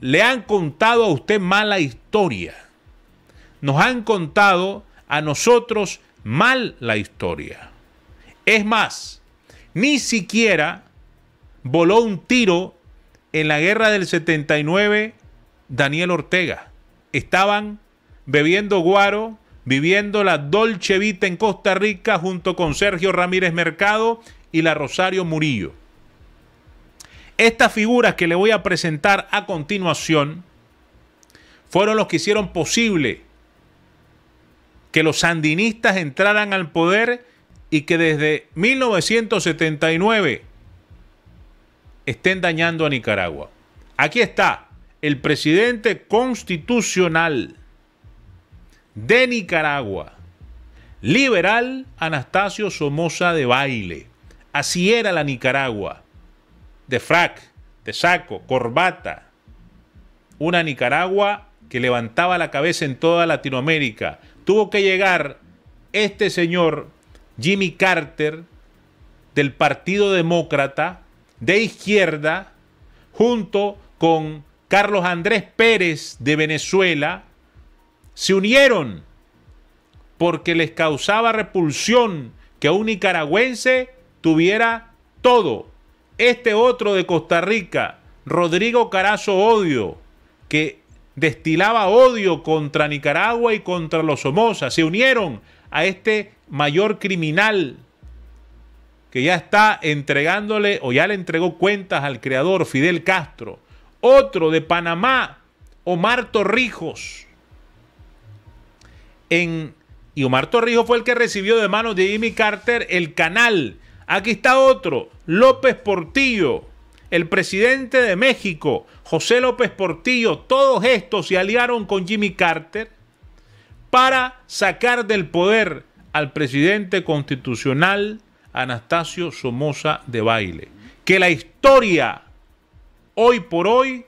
Le han contado a usted mala historia. Nos han contado a nosotros mal la historia. Es más, ni siquiera voló un tiro en la guerra del 79 Daniel Ortega. Estaban bebiendo guaro, viviendo la Dolce Vita en Costa Rica junto con Sergio Ramírez Mercado y la Rosario Murillo. Estas figuras que le voy a presentar a continuación fueron los que hicieron posible que los sandinistas entraran al poder y que desde 1979 estén dañando a Nicaragua. Aquí está el presidente constitucional de Nicaragua, liberal Anastasio Somoza de Baile. Así era la Nicaragua de frac, de saco, corbata. Una Nicaragua que levantaba la cabeza en toda Latinoamérica. Tuvo que llegar este señor, Jimmy Carter, del Partido Demócrata, de izquierda, junto con Carlos Andrés Pérez de Venezuela, se unieron porque les causaba repulsión que un nicaragüense tuviera todo este otro de Costa Rica, Rodrigo Carazo Odio, que destilaba odio contra Nicaragua y contra los Somoza, se unieron a este mayor criminal que ya está entregándole o ya le entregó cuentas al creador Fidel Castro. Otro de Panamá, Omar Torrijos. En, y Omar Torrijos fue el que recibió de manos de Jimmy Carter el canal Aquí está otro, López Portillo, el presidente de México, José López Portillo, todos estos se aliaron con Jimmy Carter para sacar del poder al presidente constitucional Anastasio Somoza de Baile. Que la historia, hoy por hoy,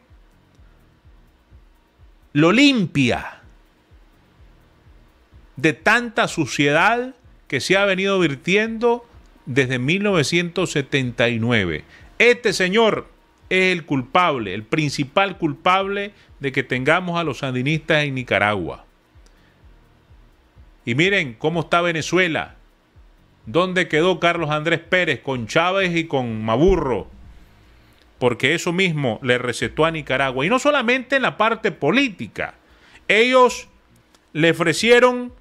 lo limpia de tanta suciedad que se ha venido virtiendo desde 1979. Este señor es el culpable, el principal culpable de que tengamos a los sandinistas en Nicaragua. Y miren cómo está Venezuela. ¿Dónde quedó Carlos Andrés Pérez con Chávez y con Maburro? Porque eso mismo le recetó a Nicaragua. Y no solamente en la parte política. Ellos le ofrecieron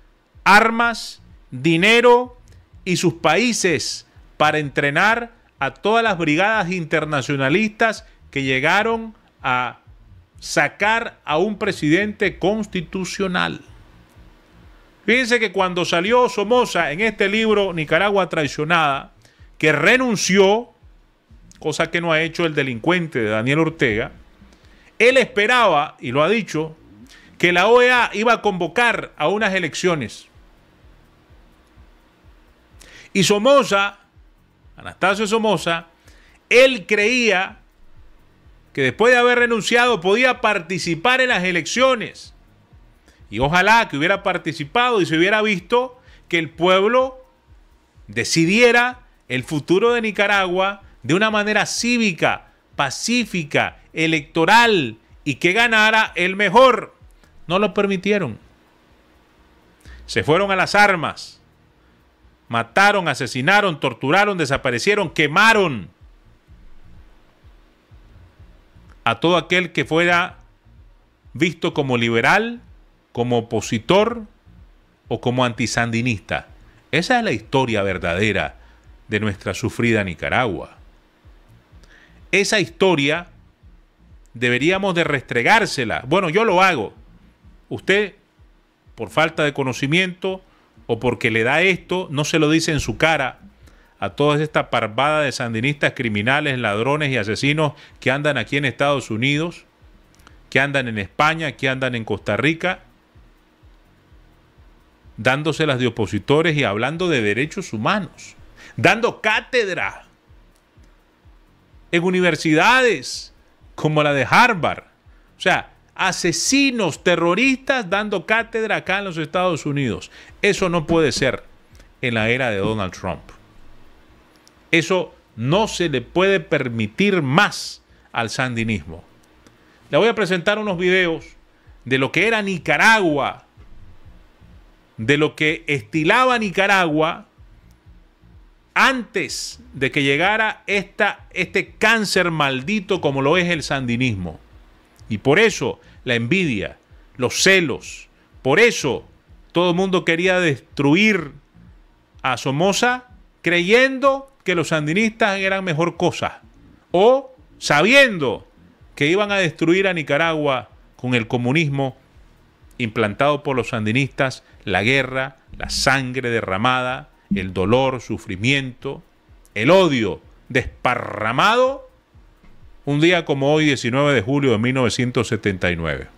armas, dinero, y sus países para entrenar a todas las brigadas internacionalistas que llegaron a sacar a un presidente constitucional. Fíjense que cuando salió Somoza en este libro Nicaragua traicionada, que renunció, cosa que no ha hecho el delincuente de Daniel Ortega, él esperaba, y lo ha dicho, que la OEA iba a convocar a unas elecciones. Y Somoza, Anastasio Somoza, él creía que después de haber renunciado podía participar en las elecciones. Y ojalá que hubiera participado y se hubiera visto que el pueblo decidiera el futuro de Nicaragua de una manera cívica, pacífica, electoral y que ganara el mejor. No lo permitieron. Se fueron a las armas Mataron, asesinaron, torturaron, desaparecieron, quemaron a todo aquel que fuera visto como liberal, como opositor o como antisandinista. Esa es la historia verdadera de nuestra sufrida Nicaragua. Esa historia deberíamos de restregársela. Bueno, yo lo hago. Usted, por falta de conocimiento, o porque le da esto, no se lo dice en su cara a toda esta parvada de sandinistas criminales, ladrones y asesinos que andan aquí en Estados Unidos, que andan en España, que andan en Costa Rica, dándoselas de opositores y hablando de derechos humanos, dando cátedra en universidades como la de Harvard. O sea, asesinos terroristas dando cátedra acá en los Estados Unidos. Eso no puede ser en la era de Donald Trump. Eso no se le puede permitir más al sandinismo. Le voy a presentar unos videos de lo que era Nicaragua, de lo que estilaba Nicaragua antes de que llegara esta, este cáncer maldito como lo es el sandinismo. Y por eso la envidia, los celos, por eso todo el mundo quería destruir a Somoza creyendo que los sandinistas eran mejor cosa o sabiendo que iban a destruir a Nicaragua con el comunismo implantado por los sandinistas, la guerra, la sangre derramada, el dolor, sufrimiento, el odio desparramado un día como hoy, 19 de julio de 1979.